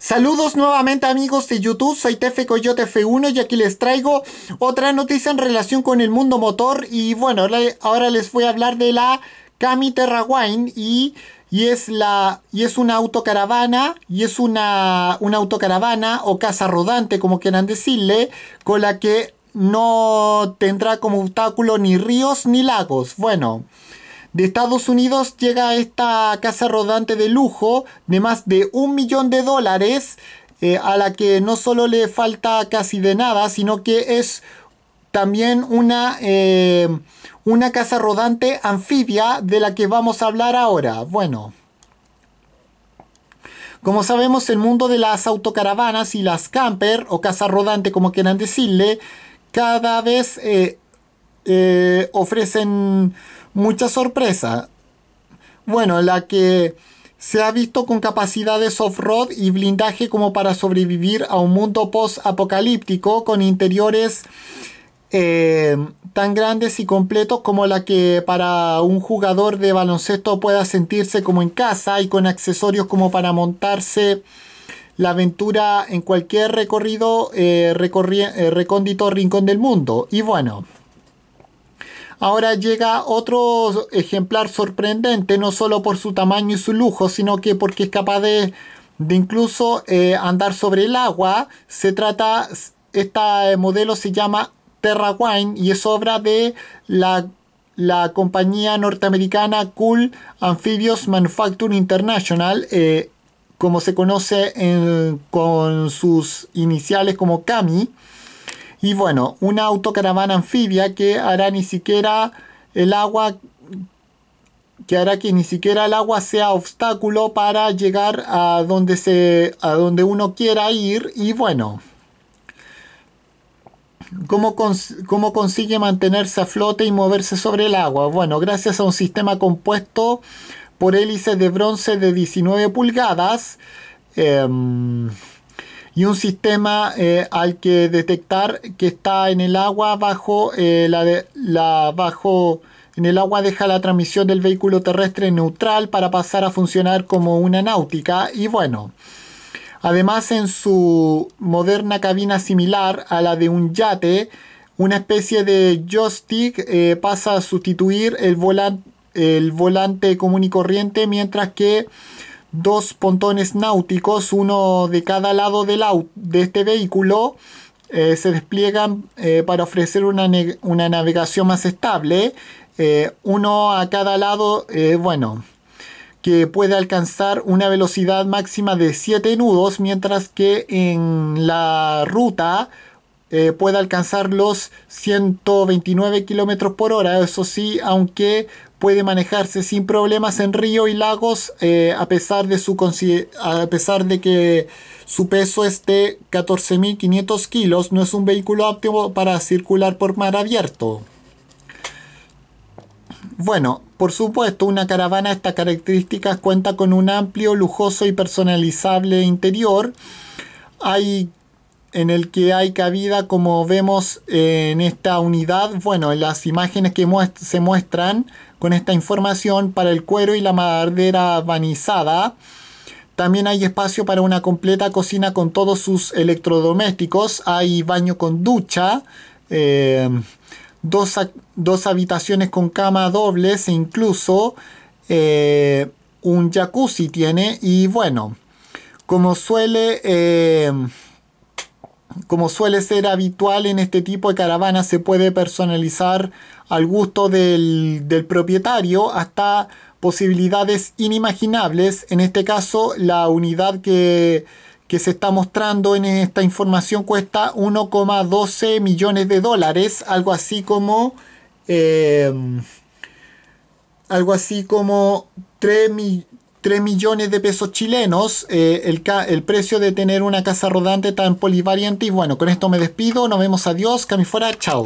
Saludos nuevamente amigos de YouTube, soy Tefe Coyote F1 y aquí les traigo otra noticia en relación con el mundo motor y bueno, ahora les voy a hablar de la Kami Terrawine y, y, es, la, y es una autocaravana y es una, una autocaravana o casa rodante como quieran decirle con la que no tendrá como obstáculo ni ríos ni lagos. Bueno, de Estados Unidos llega esta casa rodante de lujo de más de un millón de dólares, eh, a la que no solo le falta casi de nada, sino que es también una, eh, una casa rodante anfibia de la que vamos a hablar ahora. Bueno. Como sabemos, el mundo de las autocaravanas y las camper, o casa rodante como quieran decirle, cada vez eh, eh, ofrecen mucha sorpresa. Bueno, la que se ha visto con capacidades off-road y blindaje como para sobrevivir a un mundo post-apocalíptico con interiores eh, tan grandes y completos como la que para un jugador de baloncesto pueda sentirse como en casa y con accesorios como para montarse la aventura en cualquier recorrido, eh, recóndito rincón del mundo. Y bueno, Ahora llega otro ejemplar sorprendente, no solo por su tamaño y su lujo, sino que porque es capaz de, incluso eh, andar sobre el agua. Se trata, este modelo se llama Terra Wine y es obra de la, compañía norteamericana Cool Amphibious Manufacturing International. Eh, como se conoce con sus iniciales como CAMI, y bueno, una autocaravana anfibia que hará ni siquiera el agua que hará que ni siquiera el agua sea obstáculo para llegar a donde se a donde uno quiera ir y bueno, ¿Cómo, consigue mantenerse a flote y moverse sobre el agua? Bueno, gracias a un sistema compuesto por hélices de bronce de 19 pulgadas. Em, y un sistema eh, al que detectar que está en el agua bajo eh, la, la bajo en el agua deja la transmisión del vehículo terrestre neutral para pasar a funcionar como una náutica y bueno además en su moderna cabina similar a la de un yate una especie de joystick eh, pasa a sustituir el, el volante común y corriente mientras que dos pontones náuticos, uno de cada lado del de este vehículo, eh, se despliegan eh, para ofrecer una, navegación más estable, eh, uno a cada lado, bueno, que puede alcanzar una velocidad máxima de 7 nudos, mientras que en la ruta puede alcanzar los 129 km por hora, eso sí, aunque puede manejarse sin problemas en ríos y lagos eh, a, pesar de su a pesar de que su peso esté 14.500 kilos, no es un vehículo óptimo para circular por mar abierto. Bueno, por supuesto, una caravana de estas características cuenta con un amplio, lujoso y personalizable interior. Hay en el que hay cabida, como vemos en esta unidad, bueno, en las imágenes que se muestran con esta información para el cuero y la madera vanizada. También hay espacio para una completa cocina con todos sus electrodomésticos. Hay baño con ducha, em, dos, habitaciones con cama dobles e incluso eh, un jacuzzi tiene. Y bueno, como suele... Em, como suele ser habitual en este tipo de caravanas, se puede personalizar al gusto del, propietario hasta posibilidades inimaginables. En este caso, la unidad que, se está mostrando en esta información cuesta 1,12 millones de dólares, algo así como... Eh, algo así como 3 millones 3 millones de pesos chilenos eh, el, el, precio de tener una casa rodante tan polivariante. Y bueno, con esto me despido. Nos vemos. Adiós. fuera. Chao.